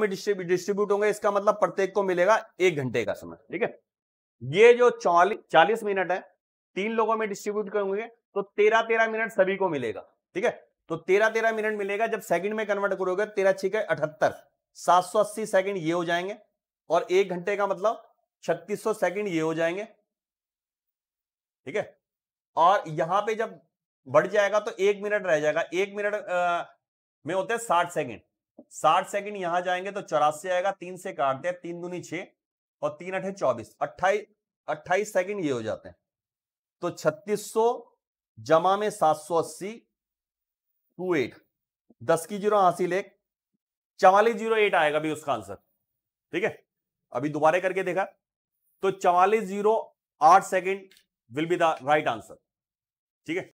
में डिस्ट्रीब्यूट होंगे इसका मतलब प्रत्येक को मिलेगा एक घंटे का समय ठीक है ये जो चालीस मिनट है तीन लोगों में डिस्ट्रीब्यूट करेंगे तो तेरह तेरह मिनट सभी को मिलेगा ठीक है तो तेरह तेरह मिनट मिलेगा जब सेकंड में कन्वर्ट करोगे तेरह है अठहत्तर सात सौ अस्सी सेकंड ये हो जाएंगे और एक घंटे का मतलब छत्तीस सौ सेकंड ये हो जाएंगे ठीक है और यहां पे जब बढ़ जाएगा तो एक मिनट रह जाएगा एक मिनट में होते हैं साठ सेकेंड साठ सेकंड यहां जाएंगे तो चौरासी आएगा तीन से काटते हैं तीन दूनी छह और तीन अठे चौबीस अट्ठाईस अट्ठाईस सेकंड ये हो जाते हैं तो 3600 जमा में सात सौ अस्सी टू एट दस की जीरो हासिल एक चवालीस जीरो एट आएगा अभी उसका आंसर ठीक है अभी दोबारा करके देखा तो चवालीस जीरो आठ second will be the right answer ठीक है